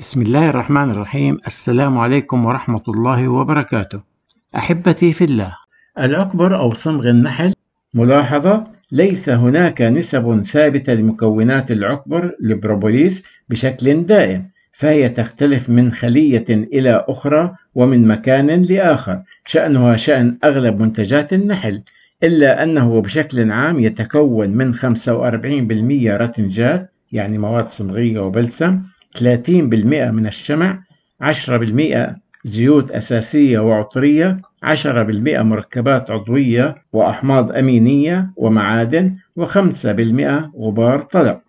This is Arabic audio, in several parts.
بسم الله الرحمن الرحيم السلام عليكم ورحمة الله وبركاته أحبتي في الله الأكبر أو صمغ النحل ملاحظة ليس هناك نسب ثابتة لمكونات العكبر البروبوليس بشكل دائم فهي تختلف من خلية إلى أخرى ومن مكان لآخر شأنها شأن أغلب منتجات النحل إلا أنه بشكل عام يتكون من 45% رتنجات يعني مواد صمغية وبلسم 30% من الشمع 10% زيوت أساسية وعطرية 10% مركبات عضوية وأحماض أمينية ومعادن و5% غبار طلع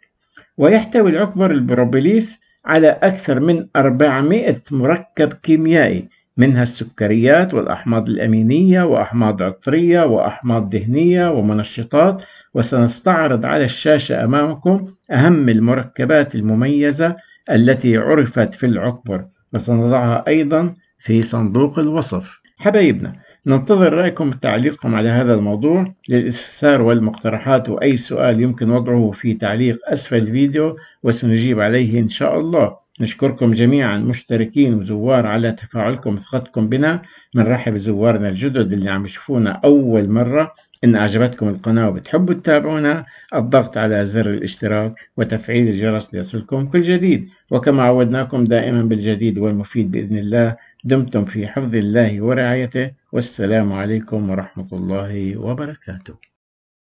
ويحتوي العكبر البروبيليس على أكثر من 400 مركب كيميائي منها السكريات والأحماض الأمينية وأحماض عطرية وأحماض دهنية ومنشطات وسنستعرض على الشاشة أمامكم أهم المركبات المميزة التي عرفت في العقبر وسنضعها أيضا في صندوق الوصف حبايبنا ننتظر رأيكم تعليقكم على هذا الموضوع للاستفسار والمقترحات وأي سؤال يمكن وضعه في تعليق أسفل الفيديو وسنجيب عليه إن شاء الله نشكركم جميعا مشتركين وزوار على تفاعلكم وثقتكم بنا بنرحب بزوارنا الجدد اللي عم يشوفونا أول مرة إن أعجبتكم القناة وبتحبوا تتابعونا الضغط على زر الاشتراك وتفعيل الجرس ليصلكم كل جديد وكما عودناكم دائما بالجديد والمفيد بإذن الله دمتم في حفظ الله ورعايته والسلام عليكم ورحمة الله وبركاته